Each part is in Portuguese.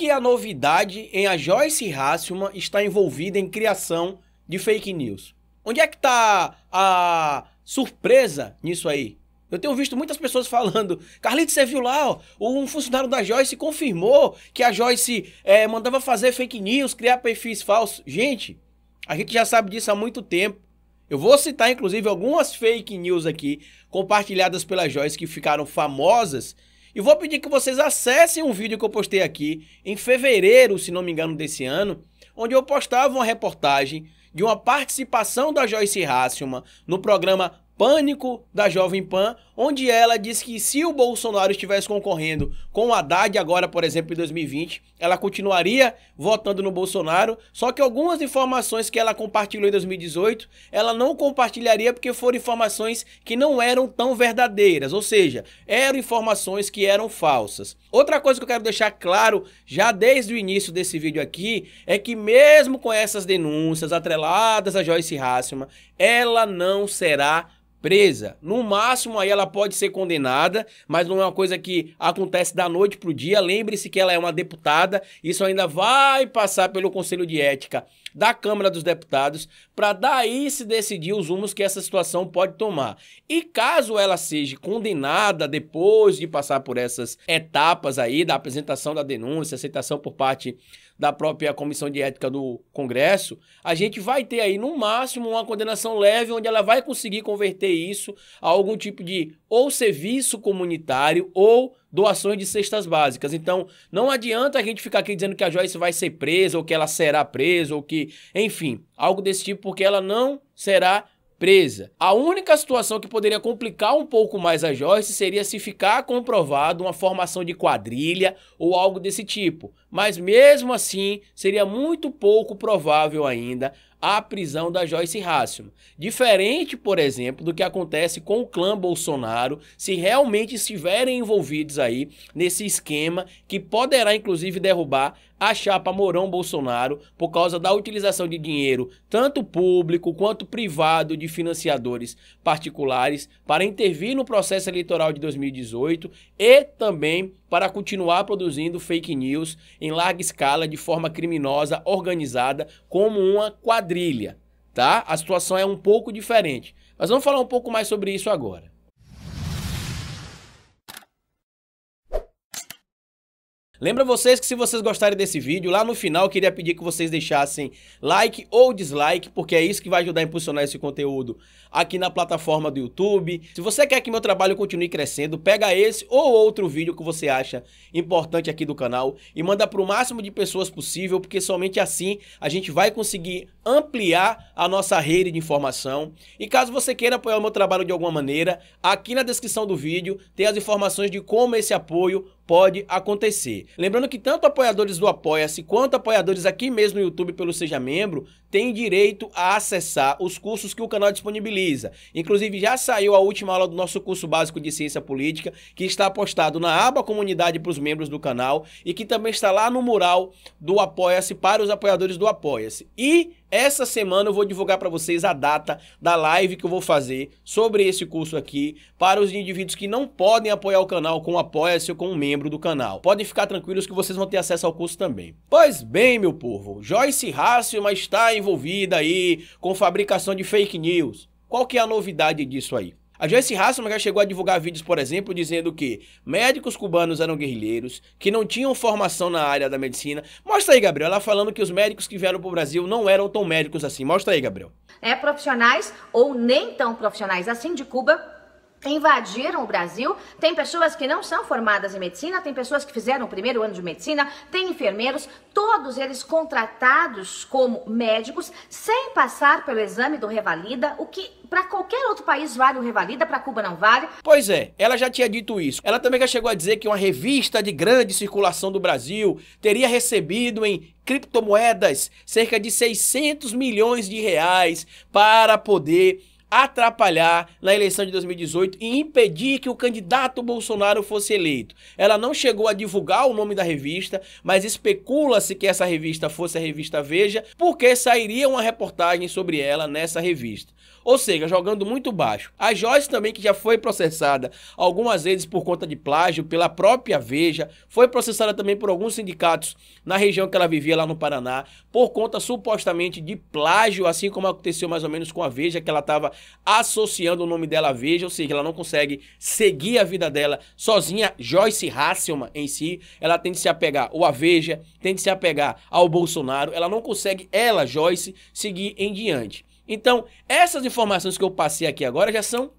que a novidade em a Joyce Hasselman está envolvida em criação de fake news? Onde é que está a surpresa nisso aí? Eu tenho visto muitas pessoas falando, Carlito, você viu lá, ó, um funcionário da Joyce confirmou que a Joyce é, mandava fazer fake news, criar perfis falsos. Gente, a gente já sabe disso há muito tempo. Eu vou citar, inclusive, algumas fake news aqui compartilhadas pela Joyce que ficaram famosas e vou pedir que vocês acessem um vídeo que eu postei aqui em fevereiro, se não me engano, desse ano, onde eu postava uma reportagem de uma participação da Joyce Hasselman no programa Pânico da Jovem Pan, onde ela disse que se o Bolsonaro estivesse concorrendo com o Haddad agora, por exemplo, em 2020, ela continuaria votando no Bolsonaro, só que algumas informações que ela compartilhou em 2018, ela não compartilharia porque foram informações que não eram tão verdadeiras, ou seja, eram informações que eram falsas. Outra coisa que eu quero deixar claro já desde o início desse vídeo aqui é que mesmo com essas denúncias atreladas a Joyce Hasselman, ela não será presa. No máximo, aí ela pode ser condenada, mas não é uma coisa que acontece da noite para o dia. Lembre-se que ela é uma deputada, isso ainda vai passar pelo Conselho de Ética da Câmara dos Deputados para daí se decidir os rumos que essa situação pode tomar. E caso ela seja condenada depois de passar por essas etapas aí da apresentação da denúncia, aceitação por parte da própria Comissão de Ética do Congresso, a gente vai ter aí no máximo uma condenação leve onde ela vai conseguir converter isso a algum tipo de ou serviço comunitário ou doações de cestas básicas. Então, não adianta a gente ficar aqui dizendo que a Joyce vai ser presa ou que ela será presa ou que, enfim, algo desse tipo, porque ela não será presa. A única situação que poderia complicar um pouco mais a Joyce seria se ficar comprovado uma formação de quadrilha ou algo desse tipo. Mas mesmo assim, seria muito pouco provável ainda a prisão da Joyce Hasselman. Diferente, por exemplo, do que acontece com o clã Bolsonaro, se realmente estiverem envolvidos aí nesse esquema que poderá inclusive derrubar a chapa Mourão Bolsonaro por causa da utilização de dinheiro, tanto público quanto privado, de financiadores particulares para intervir no processo eleitoral de 2018 e também para continuar produzindo fake news em larga escala de forma criminosa, organizada, como uma quadrilha, tá? A situação é um pouco diferente. Mas vamos falar um pouco mais sobre isso agora. Lembra vocês que se vocês gostarem desse vídeo, lá no final eu queria pedir que vocês deixassem like ou dislike, porque é isso que vai ajudar a impulsionar esse conteúdo aqui na plataforma do YouTube. Se você quer que meu trabalho continue crescendo, pega esse ou outro vídeo que você acha importante aqui do canal e manda para o máximo de pessoas possível, porque somente assim a gente vai conseguir ampliar a nossa rede de informação. E caso você queira apoiar o meu trabalho de alguma maneira, aqui na descrição do vídeo tem as informações de como esse apoio pode acontecer. Lembrando que tanto apoiadores do Apoia-se quanto apoiadores aqui mesmo no YouTube pelo Seja Membro têm direito a acessar os cursos que o canal disponibiliza. Inclusive já saiu a última aula do nosso curso básico de ciência política, que está postado na aba comunidade para os membros do canal e que também está lá no mural do Apoia-se para os apoiadores do Apoia-se. E essa semana eu vou divulgar para vocês a data da live que eu vou fazer sobre esse curso aqui para os indivíduos que não podem apoiar o canal com apoio apoia-se ou com um membro do canal. Podem ficar tranquilos que vocês vão ter acesso ao curso também. Pois bem, meu povo, Joyce Hasselman está envolvida aí com fabricação de fake news. Qual que é a novidade disso aí? A Joyce Hasselman chegou a divulgar vídeos, por exemplo, dizendo que médicos cubanos eram guerrilheiros, que não tinham formação na área da medicina. Mostra aí, Gabriel, ela falando que os médicos que vieram para o Brasil não eram tão médicos assim. Mostra aí, Gabriel. É, profissionais ou nem tão profissionais assim de Cuba invadiram o Brasil. Tem pessoas que não são formadas em medicina, tem pessoas que fizeram o primeiro ano de medicina, tem enfermeiros, todos eles contratados como médicos, sem passar pelo exame do Revalida, o que para qualquer outro país vale o Revalida, para Cuba não vale. Pois é, ela já tinha dito isso. Ela também já chegou a dizer que uma revista de grande circulação do Brasil teria recebido em criptomoedas cerca de 600 milhões de reais para poder atrapalhar na eleição de 2018 e impedir que o candidato Bolsonaro fosse eleito. Ela não chegou a divulgar o nome da revista, mas especula-se que essa revista fosse a revista Veja, porque sairia uma reportagem sobre ela nessa revista. Ou seja, jogando muito baixo. A Joyce também, que já foi processada algumas vezes por conta de plágio, pela própria Veja, foi processada também por alguns sindicatos na região que ela vivia lá no Paraná, por conta supostamente de plágio, assim como aconteceu mais ou menos com a Veja, que ela estava associando o nome dela à Veja, ou seja, ela não consegue seguir a vida dela sozinha. Joyce Hasselman em si, ela tem de se apegar ou A Veja, tem de se apegar ao Bolsonaro, ela não consegue, ela, Joyce, seguir em diante. Então, essas informações que eu passei aqui agora já são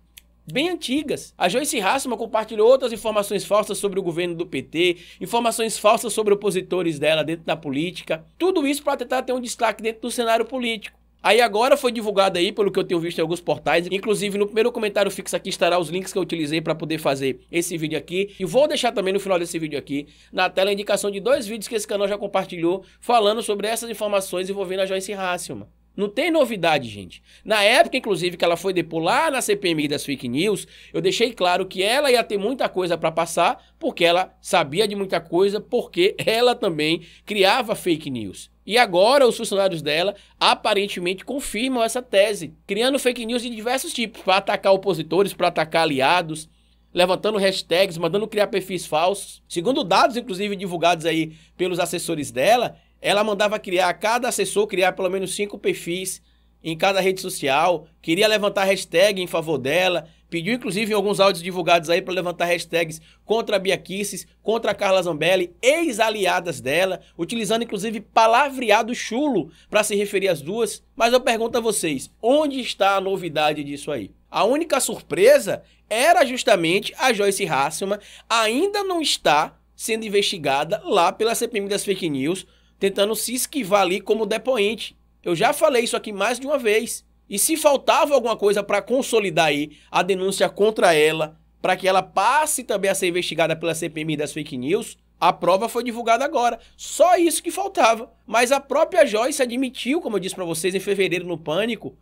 bem antigas. A Joyce Hasselman compartilhou outras informações falsas sobre o governo do PT, informações falsas sobre opositores dela dentro da política. Tudo isso para tentar ter um destaque dentro do cenário político. Aí agora foi divulgado aí, pelo que eu tenho visto em alguns portais, inclusive no primeiro comentário fixo aqui estará os links que eu utilizei para poder fazer esse vídeo aqui, e vou deixar também no final desse vídeo aqui, na tela, a indicação de dois vídeos que esse canal já compartilhou, falando sobre essas informações envolvendo a Joyce Hasselman. Não tem novidade, gente. Na época, inclusive, que ela foi depor lá na CPMI das fake news, eu deixei claro que ela ia ter muita coisa para passar, porque ela sabia de muita coisa, porque ela também criava fake news. E agora os funcionários dela aparentemente confirmam essa tese, criando fake news de diversos tipos, para atacar opositores, para atacar aliados, levantando hashtags, mandando criar perfis falsos. Segundo dados, inclusive, divulgados aí pelos assessores dela, ela mandava criar, cada assessor criar pelo menos cinco perfis em cada rede social, queria levantar hashtag em favor dela, pediu inclusive em alguns áudios divulgados aí para levantar hashtags contra a Bia Kisses, contra a Carla Zambelli, ex-aliadas dela, utilizando inclusive palavreado chulo para se referir às duas. Mas eu pergunto a vocês, onde está a novidade disso aí? A única surpresa era justamente a Joyce Hasselman ainda não está sendo investigada lá pela CPM das Fake News tentando se esquivar ali como depoente. Eu já falei isso aqui mais de uma vez. E se faltava alguma coisa para consolidar aí a denúncia contra ela, para que ela passe também a ser investigada pela CPMI das fake news, a prova foi divulgada agora. Só isso que faltava. Mas a própria Joyce admitiu, como eu disse para vocês em fevereiro no Pânico,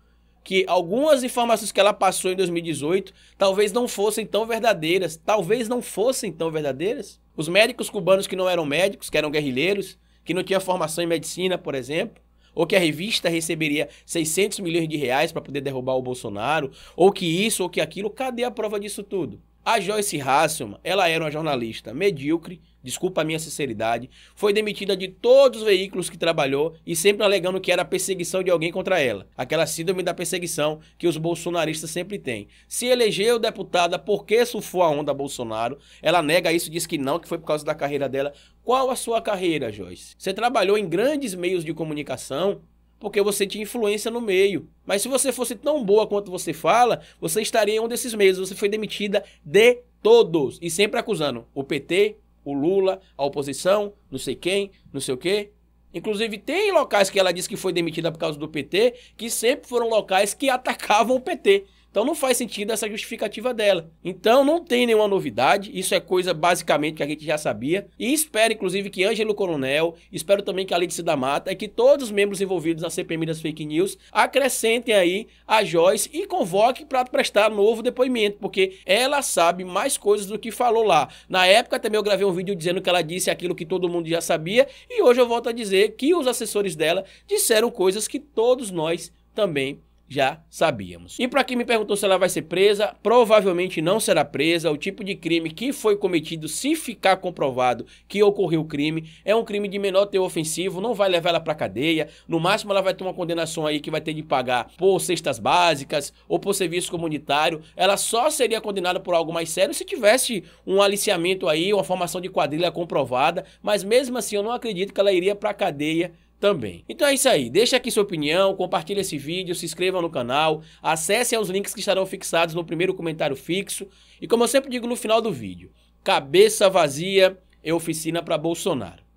que algumas informações que ela passou em 2018 talvez não fossem tão verdadeiras. Talvez não fossem tão verdadeiras. Os médicos cubanos que não eram médicos, que eram guerrilheiros, que não tinha formação em medicina, por exemplo, ou que a revista receberia 600 milhões de reais para poder derrubar o Bolsonaro, ou que isso, ou que aquilo. Cadê a prova disso tudo? A Joyce Hasselman, ela era uma jornalista medíocre, desculpa a minha sinceridade, foi demitida de todos os veículos que trabalhou e sempre alegando que era perseguição de alguém contra ela, aquela síndrome da perseguição que os bolsonaristas sempre têm. Se elegeu deputada porque surfou a onda Bolsonaro, ela nega isso, diz que não, que foi por causa da carreira dela. Qual a sua carreira, Joyce? Você trabalhou em grandes meios de comunicação, porque você tinha influência no meio. Mas se você fosse tão boa quanto você fala, você estaria em um desses meios. Você foi demitida de todos. E sempre acusando o PT, o Lula, a oposição, não sei quem, não sei o quê. Inclusive, tem locais que ela disse que foi demitida por causa do PT, que sempre foram locais que atacavam o PT. Então não faz sentido essa justificativa dela. Então não tem nenhuma novidade, isso é coisa basicamente que a gente já sabia. E espero, inclusive, que Ângelo Coronel, espero também que a Letícia da Mata e que todos os membros envolvidos na CPMI das fake news acrescentem aí a Joyce e convoquem para prestar novo depoimento, porque ela sabe mais coisas do que falou lá. Na época também eu gravei um vídeo dizendo que ela disse aquilo que todo mundo já sabia, e hoje eu volto a dizer que os assessores dela disseram coisas que todos nós também já sabíamos. E para quem me perguntou se ela vai ser presa, provavelmente não será presa. O tipo de crime que foi cometido, se ficar comprovado que ocorreu o crime, é um crime de menor teor ofensivo, não vai levar ela para cadeia. No máximo ela vai ter uma condenação aí que vai ter de pagar por cestas básicas ou por serviço comunitário. Ela só seria condenada por algo mais sério se tivesse um aliciamento aí, uma formação de quadrilha comprovada, mas mesmo assim eu não acredito que ela iria para cadeia também. Então é isso aí, deixa aqui sua opinião, compartilha esse vídeo, se inscreva no canal, acesse os links que estarão fixados no primeiro comentário fixo e como eu sempre digo no final do vídeo, cabeça vazia é oficina para Bolsonaro.